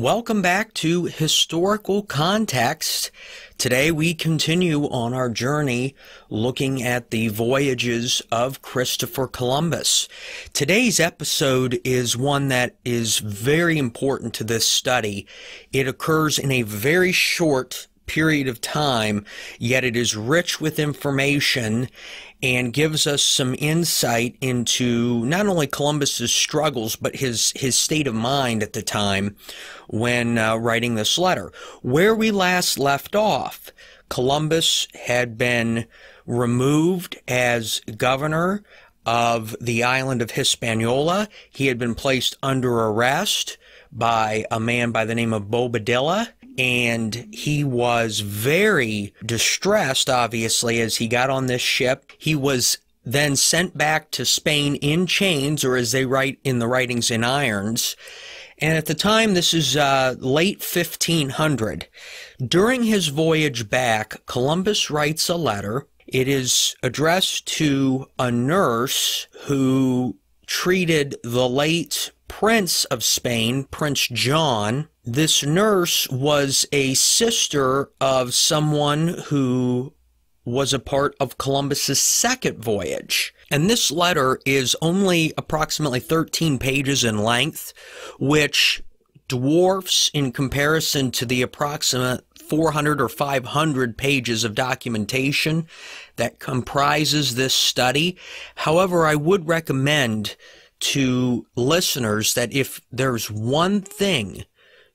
Welcome back to Historical Context. Today we continue on our journey looking at the voyages of Christopher Columbus. Today's episode is one that is very important to this study. It occurs in a very short period of time, yet it is rich with information and gives us some insight into not only Columbus's struggles but his his state of mind at the time when uh, writing this letter. Where we last left off, Columbus had been removed as governor of the island of Hispaniola. He had been placed under arrest by a man by the name of Bobadilla and he was very distressed, obviously, as he got on this ship. He was then sent back to Spain in chains, or as they write in the writings, in irons. And at the time, this is uh, late 1500. During his voyage back, Columbus writes a letter. It is addressed to a nurse who treated the late Prince of Spain, Prince John, this nurse was a sister of someone who was a part of Columbus's second voyage. And this letter is only approximately 13 pages in length, which dwarfs in comparison to the approximate 400 or 500 pages of documentation that comprises this study. However, I would recommend to listeners that if there's one thing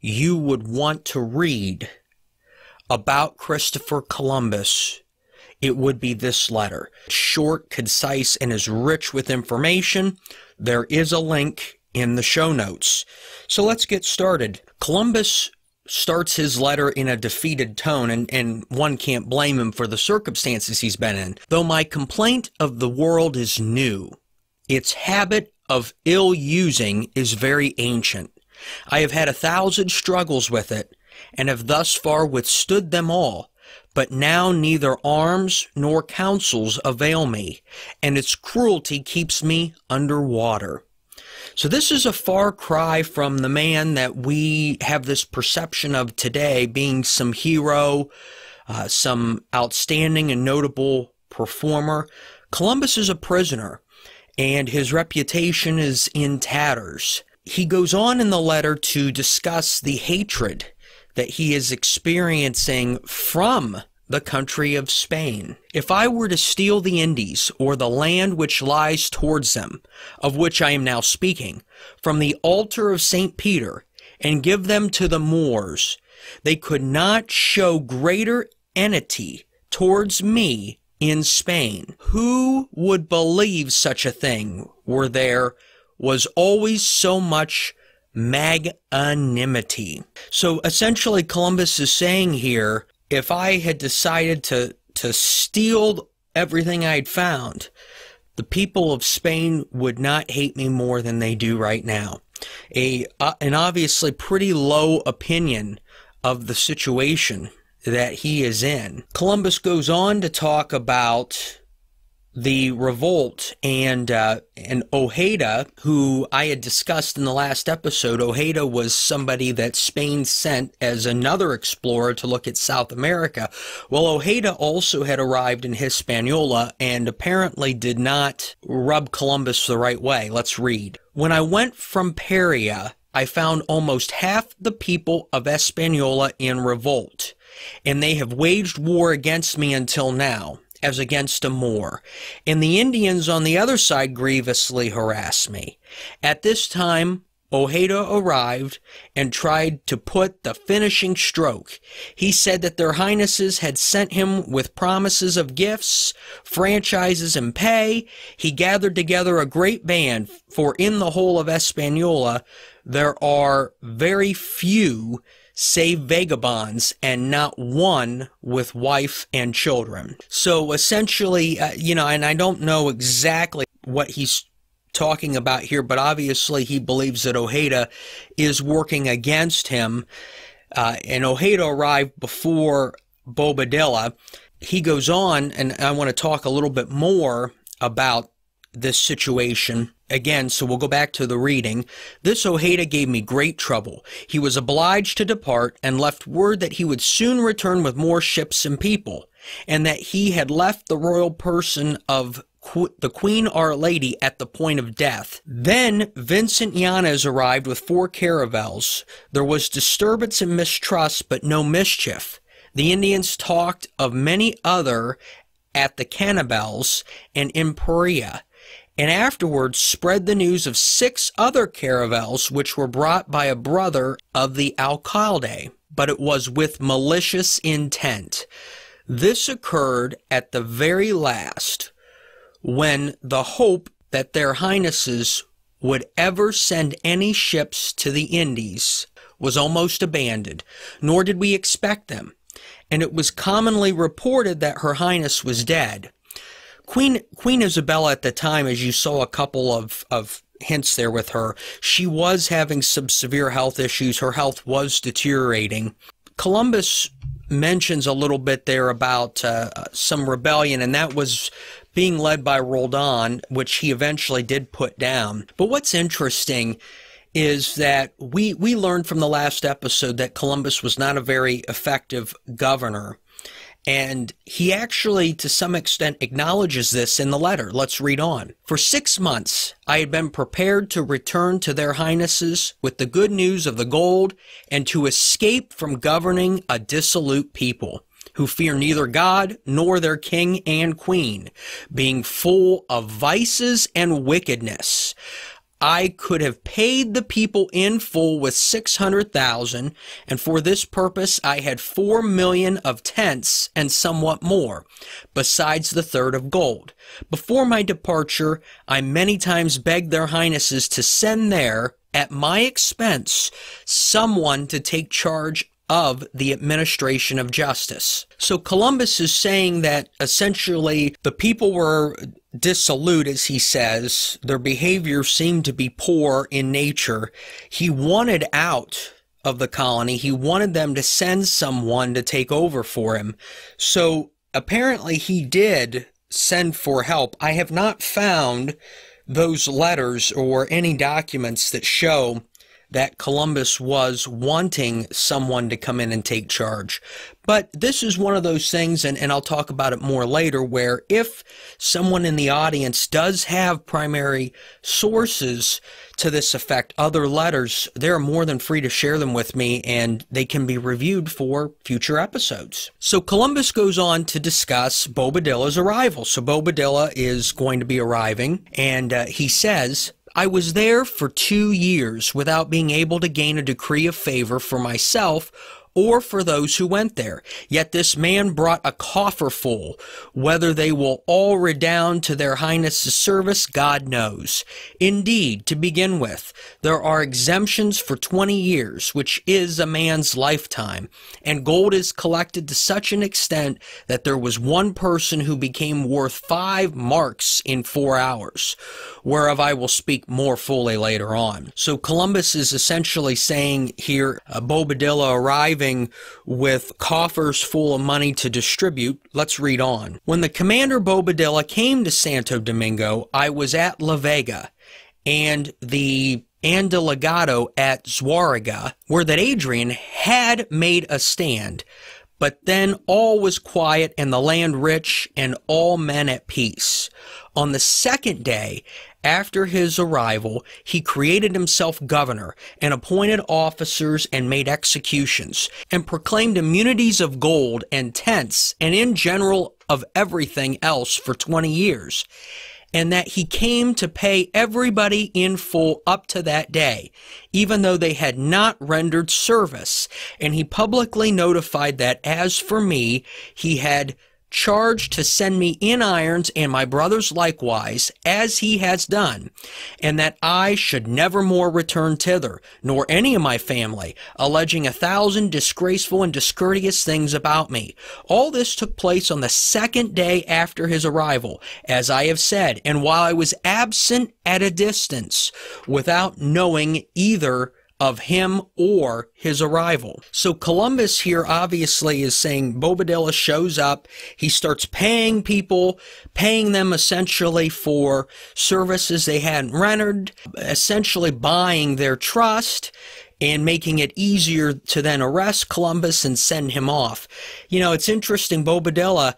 you would want to read about Christopher Columbus, it would be this letter. Short, concise, and is rich with information. There is a link in the show notes. So let's get started. Columbus starts his letter in a defeated tone, and, and one can't blame him for the circumstances he's been in. Though my complaint of the world is new, its habit of ill using is very ancient. I have had a thousand struggles with it, and have thus far withstood them all. But now neither arms nor counsels avail me, and its cruelty keeps me under water. So, this is a far cry from the man that we have this perception of today being some hero, uh, some outstanding and notable performer. Columbus is a prisoner, and his reputation is in tatters he goes on in the letter to discuss the hatred that he is experiencing from the country of Spain. If I were to steal the Indies, or the land which lies towards them, of which I am now speaking, from the altar of St. Peter, and give them to the Moors, they could not show greater enmity towards me in Spain. Who would believe such a thing were there was always so much magnanimity. So essentially, Columbus is saying here if I had decided to, to steal everything I'd found, the people of Spain would not hate me more than they do right now. A, uh, an obviously pretty low opinion of the situation that he is in. Columbus goes on to talk about the revolt and uh, and Ojeda, who I had discussed in the last episode. Ojeda was somebody that Spain sent as another explorer to look at South America. Well, Ojeda also had arrived in Hispaniola and apparently did not rub Columbus the right way. Let's read. When I went from Peria, I found almost half the people of Hispaniola in revolt, and they have waged war against me until now as against a Moor. And the Indians on the other side grievously harass me. At this time, Ojeda arrived and tried to put the finishing stroke. He said that their highnesses had sent him with promises of gifts, franchises, and pay. He gathered together a great band, for in the whole of Espanola there are very few save vagabonds, and not one with wife and children. So essentially, uh, you know, and I don't know exactly what he's talking about here, but obviously he believes that Ojeda is working against him. Uh, and Ojeda arrived before Bobadilla. He goes on, and I want to talk a little bit more about this situation. Again, so we'll go back to the reading. This Ojeda gave me great trouble. He was obliged to depart and left word that he would soon return with more ships and people, and that he had left the royal person of the Queen Our Lady at the point of death. Then Vincent Yanez arrived with four caravels. There was disturbance and mistrust, but no mischief. The Indians talked of many other at the cannibals and in Perea and afterwards spread the news of six other caravels which were brought by a brother of the alcalde, but it was with malicious intent. This occurred at the very last, when the hope that their highnesses would ever send any ships to the Indies was almost abandoned, nor did we expect them, and it was commonly reported that Her Highness was dead. Queen Queen Isabella at the time, as you saw a couple of of hints there with her, she was having some severe health issues. Her health was deteriorating. Columbus mentions a little bit there about uh, some rebellion, and that was being led by Roldan, which he eventually did put down. But what's interesting is that we we learned from the last episode that Columbus was not a very effective governor. And he actually, to some extent, acknowledges this in the letter. Let's read on. For six months, I had been prepared to return to their highnesses with the good news of the gold and to escape from governing a dissolute people who fear neither God nor their king and queen, being full of vices and wickedness. I could have paid the people in full with 600,000 and for this purpose I had 4 million of tents and somewhat more besides the third of gold. Before my departure I many times begged their highnesses to send there at my expense someone to take charge of the administration of justice. So Columbus is saying that essentially the people were dissolute, as he says. Their behavior seemed to be poor in nature. He wanted out of the colony. He wanted them to send someone to take over for him. So apparently he did send for help. I have not found those letters or any documents that show that Columbus was wanting someone to come in and take charge. But this is one of those things, and, and I'll talk about it more later, where if someone in the audience does have primary sources to this effect, other letters, they're more than free to share them with me and they can be reviewed for future episodes. So Columbus goes on to discuss Bobadilla's arrival. So Bobadilla is going to be arriving, and uh, he says, I was there for two years without being able to gain a decree of favor for myself or for those who went there. Yet this man brought a coffer full. Whether they will all redound to their highness's service, God knows. Indeed, to begin with, there are exemptions for 20 years, which is a man's lifetime, and gold is collected to such an extent that there was one person who became worth five marks in four hours, whereof I will speak more fully later on. So Columbus is essentially saying here, a uh, Bobadilla arriving with coffers full of money to distribute. Let's read on. When the commander Bobadilla came to Santo Domingo, I was at La Vega and the Andelegato at Zuariga, where that Adrian had made a stand. But then all was quiet and the land rich and all men at peace. On the second day, after his arrival, he created himself governor and appointed officers and made executions and proclaimed immunities of gold and tents and in general of everything else for 20 years and that he came to pay everybody in full up to that day, even though they had not rendered service. And he publicly notified that as for me, he had charged to send me in irons and my brothers likewise, as he has done, and that I should never more return thither, nor any of my family, alleging a thousand disgraceful and discourteous things about me. All this took place on the second day after his arrival, as I have said, and while I was absent at a distance, without knowing either of him or his arrival. So Columbus here obviously is saying Bobadilla shows up. He starts paying people, paying them essentially for services they hadn't rendered, essentially buying their trust and making it easier to then arrest Columbus and send him off. You know, it's interesting. Bobadilla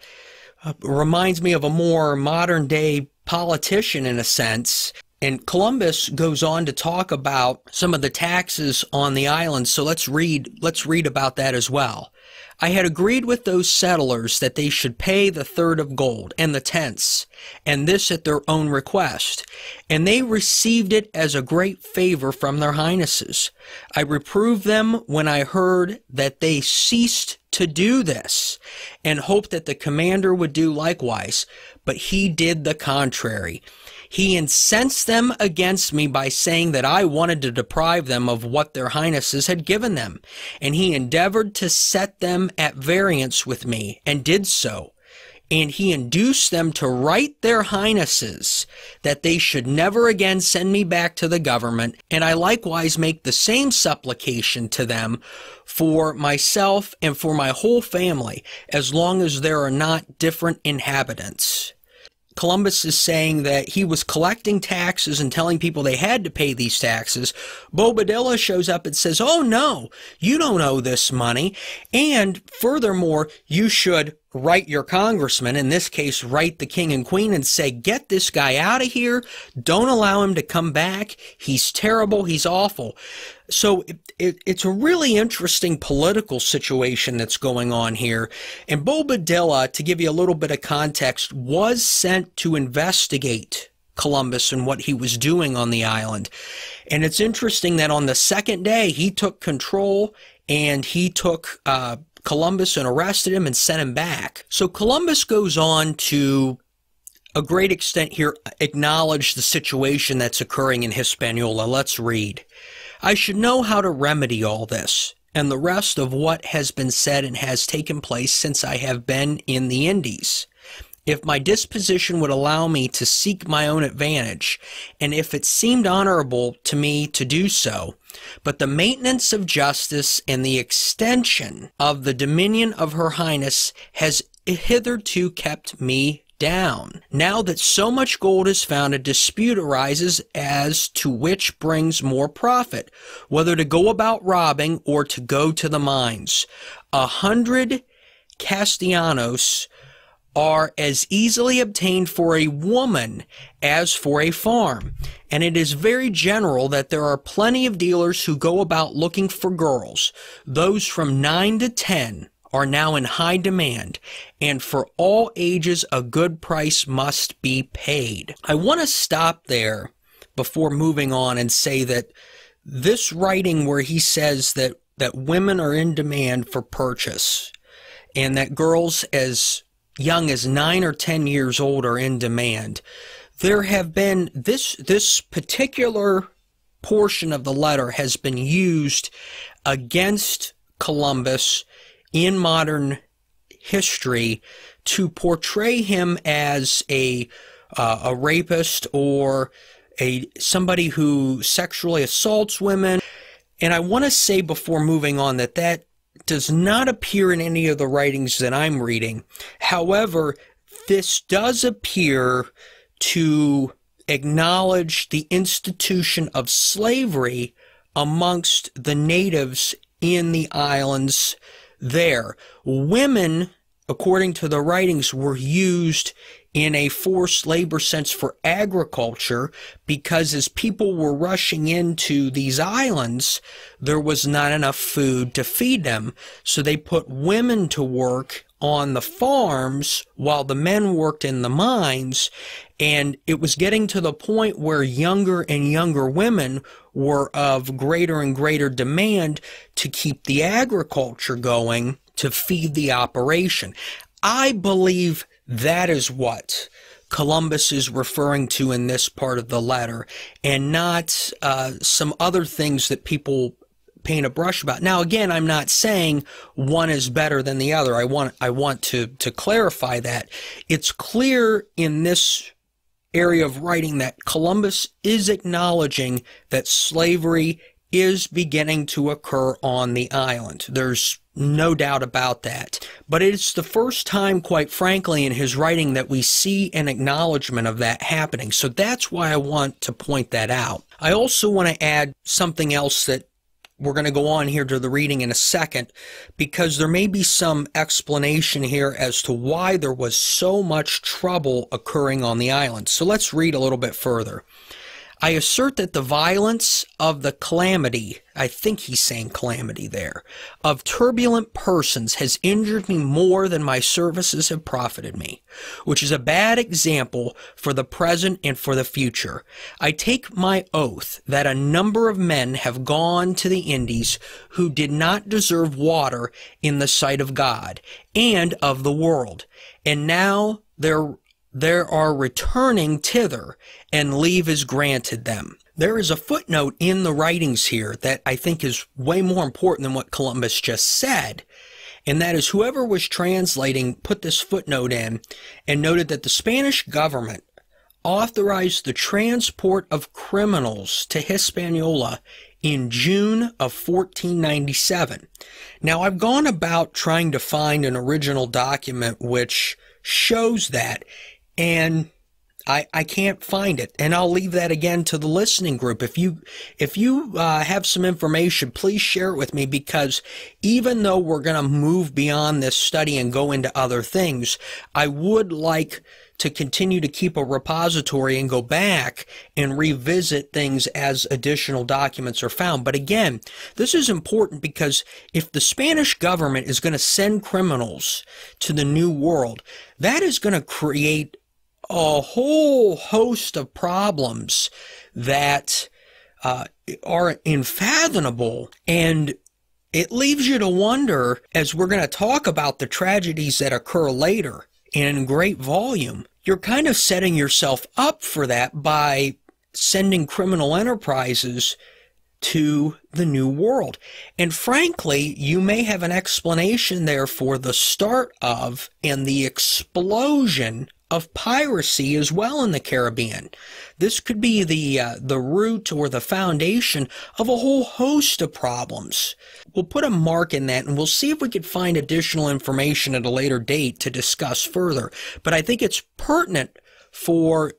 uh, reminds me of a more modern day politician in a sense. And Columbus goes on to talk about some of the taxes on the island. So let's read let's read about that as well. I had agreed with those settlers that they should pay the third of gold and the tenths, and this at their own request, and they received it as a great favor from their highnesses. I reproved them when I heard that they ceased to do this, and hoped that the commander would do likewise, but he did the contrary. He incensed them against me by saying that I wanted to deprive them of what their highnesses had given them, and he endeavored to set them at variance with me, and did so. And he induced them to write their highnesses that they should never again send me back to the government, and I likewise make the same supplication to them for myself and for my whole family, as long as there are not different inhabitants. Columbus is saying that he was collecting taxes and telling people they had to pay these taxes. Bobadilla shows up and says, Oh no, you don't owe this money. And furthermore, you should write your congressman, in this case, write the king and queen, and say, get this guy out of here. Don't allow him to come back. He's terrible. He's awful. So it, it, it's a really interesting political situation that's going on here. And Bobadilla, to give you a little bit of context, was sent to investigate Columbus and what he was doing on the island. And it's interesting that on the second day, he took control and he took uh, Columbus and arrested him and sent him back. So Columbus goes on to a great extent here acknowledge the situation that's occurring in Hispaniola. Let's read. I should know how to remedy all this and the rest of what has been said and has taken place since I have been in the Indies. If my disposition would allow me to seek my own advantage, and if it seemed honorable to me to do so, but the maintenance of justice and the extension of the dominion of Her Highness has hitherto kept me down. Now that so much gold is found, a dispute arises as to which brings more profit, whether to go about robbing or to go to the mines. A hundred castellanos are as easily obtained for a woman as for a farm. And it is very general that there are plenty of dealers who go about looking for girls. Those from 9 to 10 are now in high demand, and for all ages, a good price must be paid. I want to stop there before moving on and say that this writing where he says that that women are in demand for purchase and that girls as young as nine or 10 years old are in demand. There have been this, this particular portion of the letter has been used against Columbus in modern history to portray him as a uh, a rapist or a somebody who sexually assaults women. And I want to say before moving on that that does not appear in any of the writings that I'm reading. However, this does appear to acknowledge the institution of slavery amongst the natives in the islands there. Women, according to the writings, were used in a forced labor sense for agriculture because as people were rushing into these islands, there was not enough food to feed them. So they put women to work on the farms while the men worked in the mines. And it was getting to the point where younger and younger women were of greater and greater demand to keep the agriculture going to feed the operation. I believe that is what Columbus is referring to in this part of the letter, and not uh, some other things that people paint a brush about. Now, again, I'm not saying one is better than the other. I want I want to to clarify that. It's clear in this area of writing that Columbus is acknowledging that slavery is beginning to occur on the island. There's no doubt about that. But it's the first time, quite frankly, in his writing that we see an acknowledgement of that happening. So that's why I want to point that out. I also want to add something else that we're going to go on here to the reading in a second because there may be some explanation here as to why there was so much trouble occurring on the island. So let's read a little bit further. I assert that the violence of the calamity, I think he's saying calamity there, of turbulent persons has injured me more than my services have profited me, which is a bad example for the present and for the future. I take my oath that a number of men have gone to the Indies who did not deserve water in the sight of God and of the world, and now their there are returning thither, and leave is granted them. There is a footnote in the writings here that I think is way more important than what Columbus just said, and that is whoever was translating put this footnote in and noted that the Spanish government authorized the transport of criminals to Hispaniola in June of 1497. Now, I've gone about trying to find an original document which shows that, and I, I can't find it and i'll leave that again to the listening group if you if you uh, have some information please share it with me because even though we're going to move beyond this study and go into other things i would like to continue to keep a repository and go back and revisit things as additional documents are found. But again, this is important because if the Spanish government is going to send criminals to the New World, that is going to create a whole host of problems that uh, are unfathomable and it leaves you to wonder as we're going to talk about the tragedies that occur later in great volume you're kind of setting yourself up for that by sending criminal enterprises to the new world. And frankly, you may have an explanation there for the start of and the explosion of piracy as well in the Caribbean. This could be the uh, the root or the foundation of a whole host of problems. We'll put a mark in that and we'll see if we could find additional information at a later date to discuss further. But I think it's pertinent for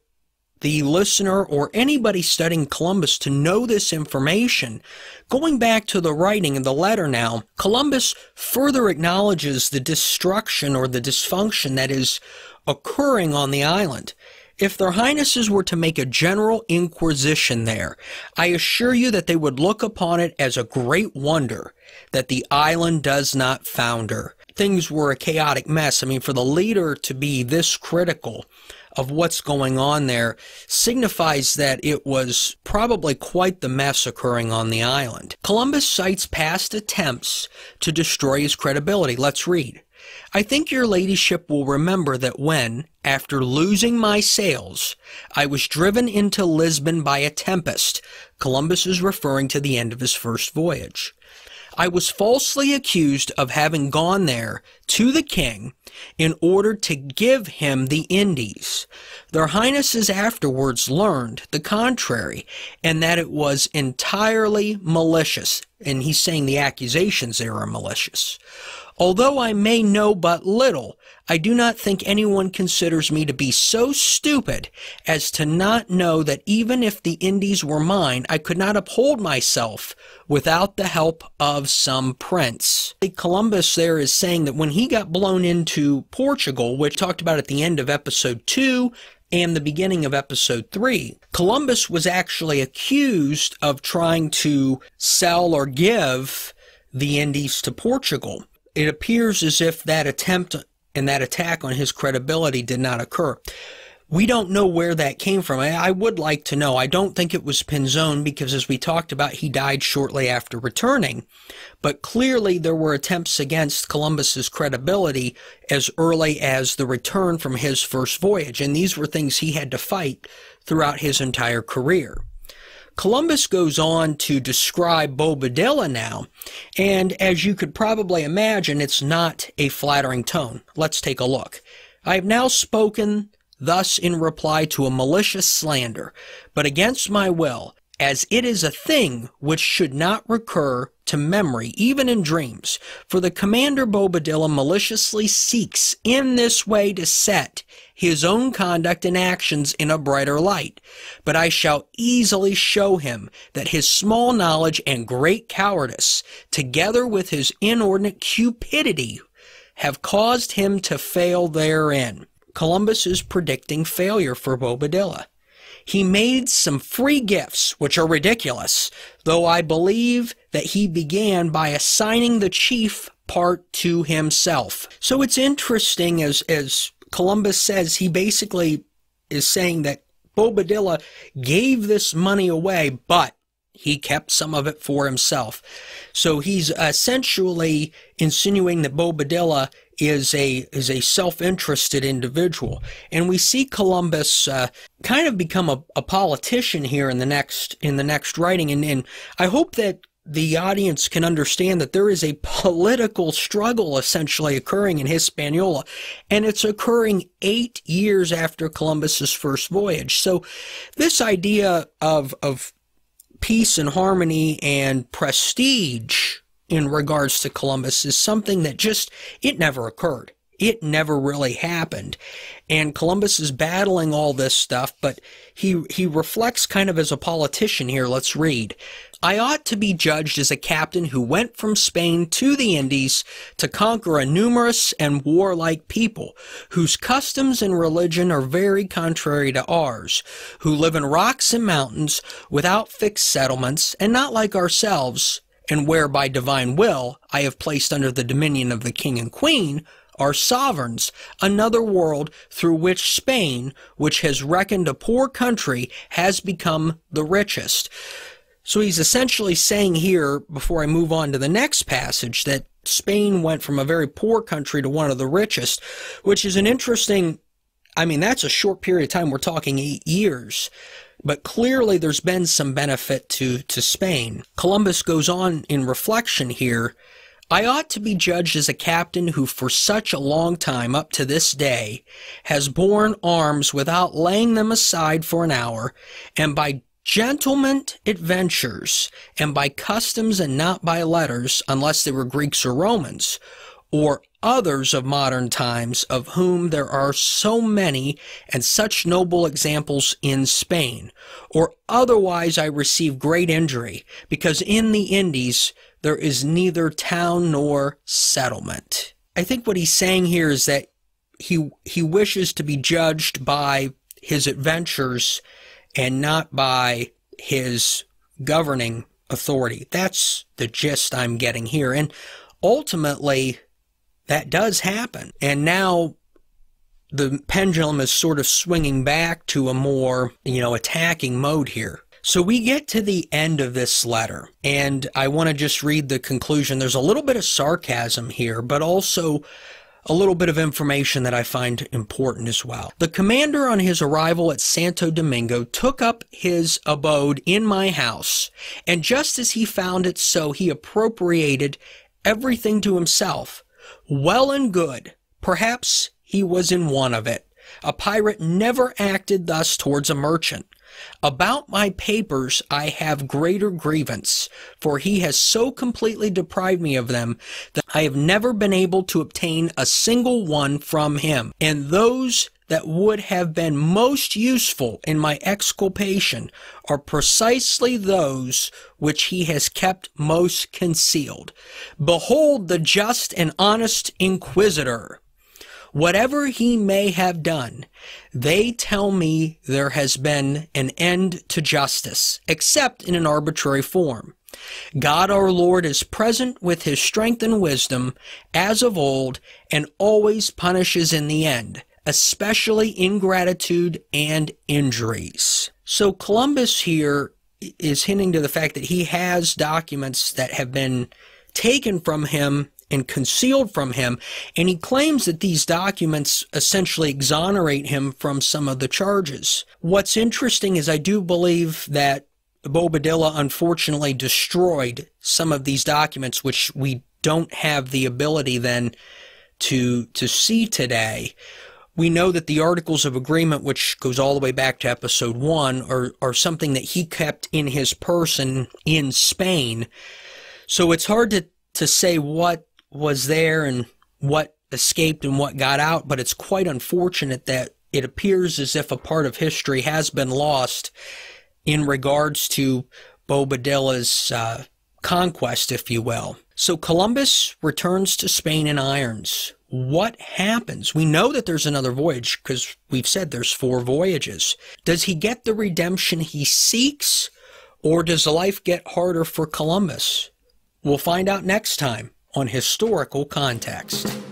the listener or anybody studying Columbus to know this information. Going back to the writing in the letter now, Columbus further acknowledges the destruction or the dysfunction that is occurring on the island. If their highnesses were to make a general inquisition there, I assure you that they would look upon it as a great wonder that the island does not founder. Things were a chaotic mess. I mean, for the leader to be this critical of what's going on there signifies that it was probably quite the mess occurring on the island. Columbus cites past attempts to destroy his credibility. Let's read. I think your ladyship will remember that when, after losing my sails, I was driven into Lisbon by a tempest, Columbus is referring to the end of his first voyage. I was falsely accused of having gone there to the king in order to give him the Indies. Their highnesses afterwards learned the contrary, and that it was entirely malicious, and he's saying the accusations there are malicious. Although I may know but little, I do not think anyone considers me to be so stupid as to not know that even if the Indies were mine, I could not uphold myself without the help of some prince. Columbus there is saying that when he got blown into Portugal, which talked about at the end of episode 2, and the beginning of episode 3. Columbus was actually accused of trying to sell or give the Indies to Portugal it appears as if that attempt and that attack on his credibility did not occur. We don't know where that came from. I, I would like to know. I don't think it was Pinzone because, as we talked about, he died shortly after returning. But clearly, there were attempts against Columbus's credibility as early as the return from his first voyage, and these were things he had to fight throughout his entire career. Columbus goes on to describe Bobadilla now, and as you could probably imagine, it's not a flattering tone. Let's take a look. I have now spoken thus in reply to a malicious slander, but against my will, as it is a thing which should not recur to memory, even in dreams. For the commander Bobadilla maliciously seeks in this way to set his own conduct and actions in a brighter light. But I shall easily show him that his small knowledge and great cowardice, together with his inordinate cupidity, have caused him to fail therein. Columbus is predicting failure for Bobadilla. He made some free gifts, which are ridiculous, though I believe that he began by assigning the chief part to himself. So it's interesting as, as Columbus says, he basically is saying that Bobadilla gave this money away, but he kept some of it for himself. So he's essentially insinuating that Bobadilla is a is a self-interested individual, and we see Columbus uh, kind of become a, a politician here in the next in the next writing, and, and I hope that the audience can understand that there is a political struggle essentially occurring in Hispaniola, and it's occurring eight years after Columbus's first voyage. So, this idea of of peace and harmony and prestige in regards to Columbus is something that just it never occurred it never really happened. And Columbus is battling all this stuff, but he, he reflects kind of as a politician here. Let's read. I ought to be judged as a captain who went from Spain to the Indies to conquer a numerous and warlike people, whose customs and religion are very contrary to ours, who live in rocks and mountains, without fixed settlements, and not like ourselves, and where by divine will I have placed under the dominion of the king and queen, are sovereigns, another world through which Spain, which has reckoned a poor country, has become the richest. So he's essentially saying here, before I move on to the next passage, that Spain went from a very poor country to one of the richest, which is an interesting, I mean, that's a short period of time. We're talking eight years but clearly there's been some benefit to, to Spain. Columbus goes on in reflection here I ought to be judged as a captain who, for such a long time up to this day, has borne arms without laying them aside for an hour, and by gentlemen adventures, and by customs and not by letters, unless they were Greeks or Romans, or others of modern times, of whom there are so many and such noble examples in Spain, or otherwise I receive great injury, because in the Indies there is neither town nor settlement. I think what he's saying here is that he he wishes to be judged by his adventures and not by his governing authority. That's the gist I'm getting here. And ultimately, that does happen. And now the pendulum is sort of swinging back to a more, you know, attacking mode here. So we get to the end of this letter, and I want to just read the conclusion. There's a little bit of sarcasm here, but also a little bit of information that I find important as well. The commander on his arrival at Santo Domingo took up his abode in my house, and just as he found it so, he appropriated everything to himself. Well and good. Perhaps he was in want of it. A pirate never acted thus towards a merchant. About my papers I have greater grievance, for he has so completely deprived me of them that I have never been able to obtain a single one from him. And those that would have been most useful in my exculpation are precisely those which he has kept most concealed. Behold the just and honest inquisitor. Whatever he may have done, they tell me there has been an end to justice, except in an arbitrary form. God our Lord is present with his strength and wisdom, as of old, and always punishes in the end, especially ingratitude and injuries. So Columbus here is hinting to the fact that he has documents that have been taken from him and concealed from him. And he claims that these documents essentially exonerate him from some of the charges. What's interesting is I do believe that Bobadilla unfortunately destroyed some of these documents, which we don't have the ability then to to see today. We know that the Articles of Agreement, which goes all the way back to episode one, are, are something that he kept in his person in Spain. So it's hard to, to say what was there and what escaped and what got out, but it's quite unfortunate that it appears as if a part of history has been lost in regards to Bobadilla's uh, conquest, if you will. So Columbus returns to Spain in irons. What happens? We know that there's another voyage because we've said there's four voyages. Does he get the redemption he seeks, or does life get harder for Columbus? We'll find out next time on historical context.